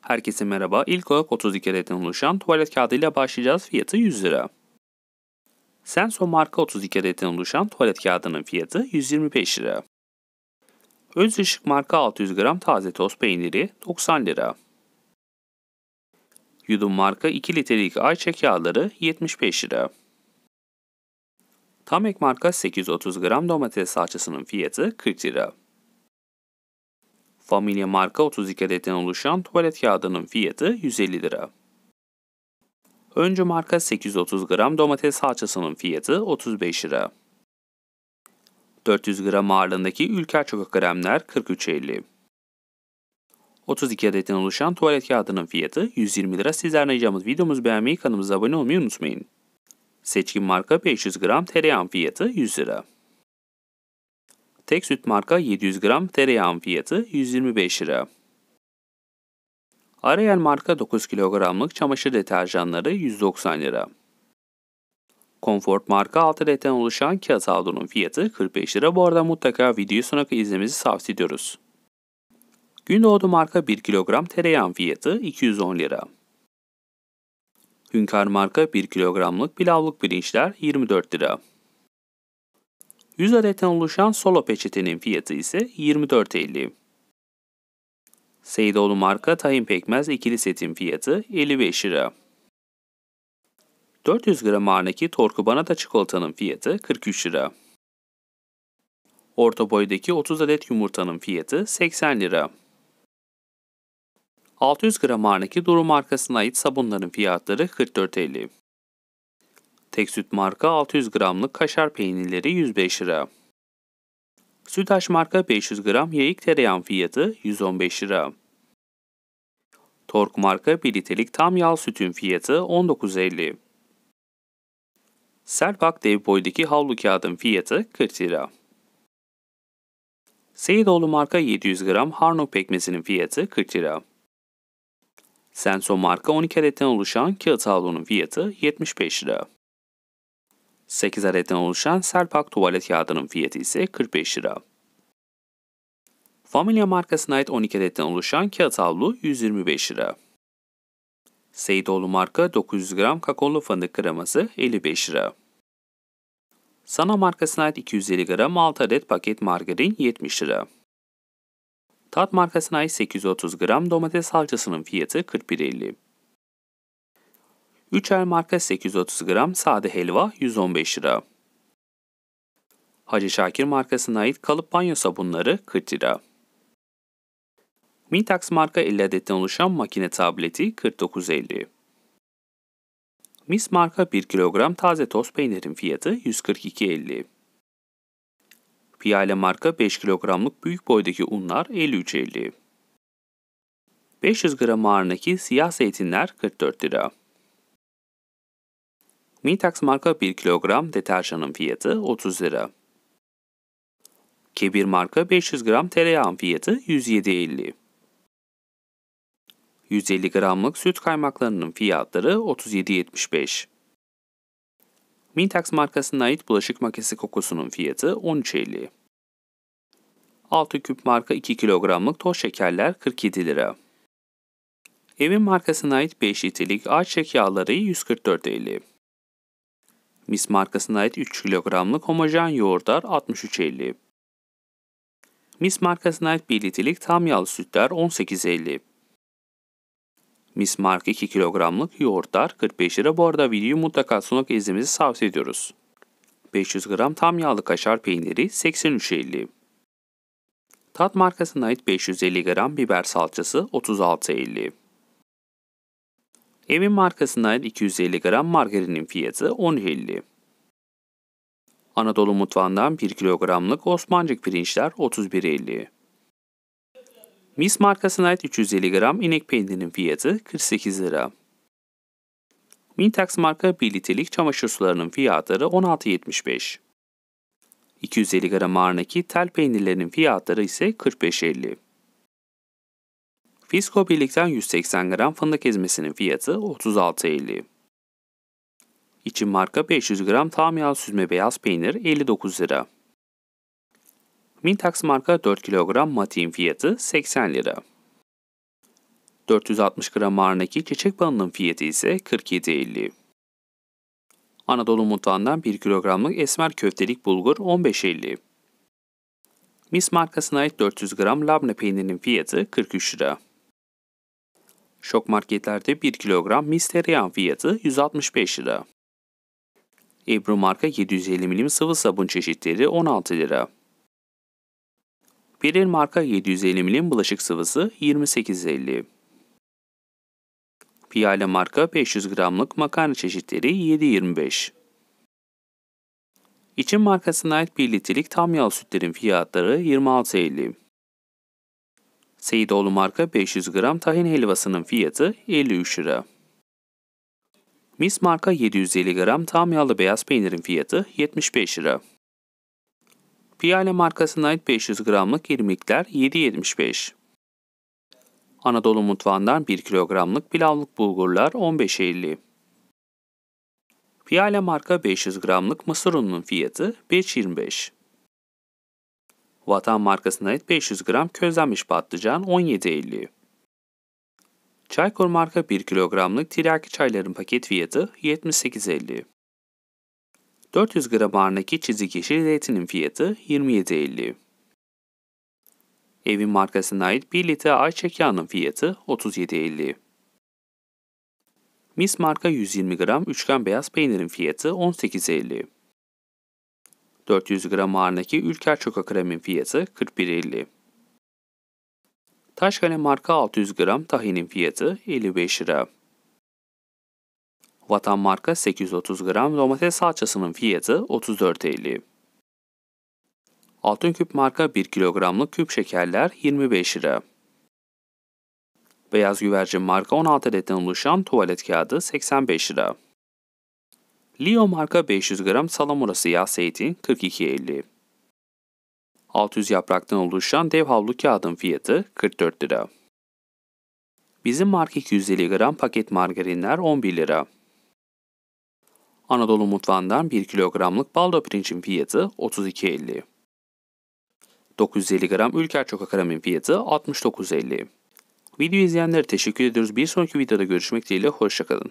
Herkese merhaba. İlk olarak 32 adetten oluşan tuvalet kağıdıyla başlayacağız. Fiyatı 100 lira. Senso marka 32 adetten oluşan tuvalet kağıdının fiyatı 125 lira. Öz Işık marka 600 gram taze toz peyniri 90 lira. Yudum marka 2 litrelik ayçe kağıtları 75 lira. Tamek marka 830 gram domates salçasının fiyatı 40 lira. Familia marka 32 adetten oluşan tuvalet kağıdının fiyatı 150 lira. Öncü marka 830 gram domates salçasının fiyatı 35 lira. 400 gram ağırlığındaki ülker çokak kremler 43.50. 32 adetten oluşan tuvalet kağıdının fiyatı 120 lira. Sizler ricamız videomuzu beğenmeyi, kanalımıza abone olmayı unutmayın. Seçkin marka 500 gram tereyağın fiyatı 100 lira. Tek süt marka 700 gram tereyağın fiyatı 125 lira. Ariel marka 9 kilogramlık çamaşır deterjanları 190 lira. Comfort marka 6 adetten oluşan kağıt havlunun fiyatı 45 lira. Bu arada mutlaka videoyu sonuna izlemenizi tavsiye ediyoruz. Gündoğdu marka 1 kilogram tereyağın fiyatı 210 lira. Hünkar marka 1 kilogramlık pilavlık pirinçler 24 lira. 100 adetten oluşan solo peçetenin fiyatı ise 24.50. Seydoğlu marka tahin pekmez ikili setin fiyatı 55 lira. 400 gram ağırlığındaki torku da çikolatanın fiyatı 43 lira. Orta boydaki 30 adet yumurtanın fiyatı 80 lira. 600 gram ağırlığındaki Duru markasına ait sabunların fiyatları 44.50. Tek süt marka 600 gramlık kaşar peynirleri 105 lira. Sütaş marka 500 gram yayık tereyağın fiyatı 115 lira. Tork marka 1 litrelik tam yağ sütün fiyatı 19.50. Serpak dev boydaki havlu kağıdın fiyatı 40 lira. Seyidoğlu marka 700 gram Harnok pekmezinin fiyatı 40 lira. Senso marka 12 adetten oluşan kağıt havlunun fiyatı 75 lira. 8 adetten oluşan Serpak tuvalet kağıdının fiyatı ise 45 lira. Familia markasına ait 12 adetten oluşan kağıt havlu 125 lira. Seyidoğlu marka 900 gram kakaolu fındık kreması 55 lira. Sana markasına ait 250 gram 6 adet paket margarin 70 lira. Tat markasına ait 830 gram domates salçasının fiyatı 41.50. Üçer marka 830 gram sade helva 115 lira. Hacı Şakir markasına ait kalıp banyo sabunları 40 lira. Mintax marka 50 adetten oluşan makine tableti 49.50. Mis marka 1 kilogram taze toz peynirin fiyatı 142.50. Piyale marka 5 kilogramlık büyük boydaki unlar 53.50. 500 gram ağırındaki siyah zeytinler 44 lira. Mintax marka 1 kilogram deterjanın fiyatı 30 lira. Kebir marka 500 gram tereyağın fiyatı 107.50. 150 gramlık süt kaymaklarının fiyatları 37.75. Mintax markasına ait bulaşık makinesi kokusunun fiyatı 13.50. 6 küp marka 2 kilogramlık toz şekerler 47 lira. Evin markasına ait 5 litrelik ayçiçek yağları 144.50. Mis markasına ait 3 kilogramlık homojen yoğurtlar 63.50. Mis markasına ait 1 litrelik tam yağlı sütler 18.50. Mis marka 2 kilogramlık yoğurtlar 45 lira. Bu arada videoyu mutlaka sonuk izlemenizi tavsiye ediyoruz. 500 gram tam yağlı kaşar peyniri 83.50. Tat markasına ait 550 gram biber salçası 36.50. Evin markasına ait 250 gram margarinin fiyatı 10.50. Anadolu mutfağından 1 kilogramlık Osmancık pirinçler 31.50. Mis markasına ait 350 gram inek peynirinin fiyatı 48 lira. Mintax marka 1 litrelik çamaşır sularının fiyatları 16.75. 250 gram ağırındaki tel peynirlerinin fiyatları ise 45.50. Fisco birlikten 180 gram fındık ezmesinin fiyatı 36.50. İçin marka 500 gram tam yağ süzme beyaz peynir 59 lira. Mintax marka 4 kilogram matiğin fiyatı 80 lira. 460 gram ağırındaki çiçek balının fiyatı ise 47.50. Anadolu mutfağından 1 kilogramlık esmer köftelik bulgur 15.50. Mis markasına ait 400 gram labne peynirinin fiyatı 43 lira. Şok marketlerde 1 kilogram Misterian fiyatı 165 lira. Ebru marka 750 milim sıvı sabun çeşitleri 16 lira. Peril marka 750 milim bulaşık sıvısı 28.50. Piyale marka 500 gramlık makarna çeşitleri 7.25. İçin markasına ait 1 litrelik tam yağ sütlerin fiyatları 26.50. Seyidoğlu marka 500 gram tahin helvasının fiyatı 53 lira. Mis marka 750 gram tam yağlı beyaz peynirin fiyatı 75 lira. Piyale markasına ait 500 gramlık irmikler 7.75. Anadolu mutfağından 1 kilogramlık pilavlık bulgurlar 15.50. Piyale marka 500 gramlık mısır ununun fiyatı 5.25. Vatan markasına ait 500 gram közlenmiş patlıcan 17.50. Çaykur marka 1 kilogramlık tiryaki çayların paket fiyatı 78.50. 400 gram ağırındaki çizik yeşil zeytinin fiyatı 27.50. Evin markasına ait 1 litre ayçiçek yağının fiyatı 37.50. Mis marka 120 gram üçgen beyaz peynirin fiyatı 18.50. 400 gram ağırındaki Ülker Çoka kremin fiyatı 41.50. Taşkale marka 600 gram tahinin fiyatı 55 lira. Vatan marka 830 gram domates salçasının fiyatı 34.50. Altın Küp marka 1 kilogramlık küp şekerler 25 lira. Beyaz güvercin marka 16 adetten oluşan tuvalet kağıdı 85 lira. Leo marka 500 gram salamura siyah zeytin 42.50. 600 yapraktan oluşan dev havlu kağıdın fiyatı 44 lira. Bizim marka 250 gram paket margarinler 11 lira. Anadolu mutfağından 1 kilogramlık baldo pirincin fiyatı 32.50. 950 gram ülker çokakaramın fiyatı 69.50. Video izleyenlere teşekkür ediyoruz. Bir sonraki videoda görüşmek dileğiyle hoşçakalın.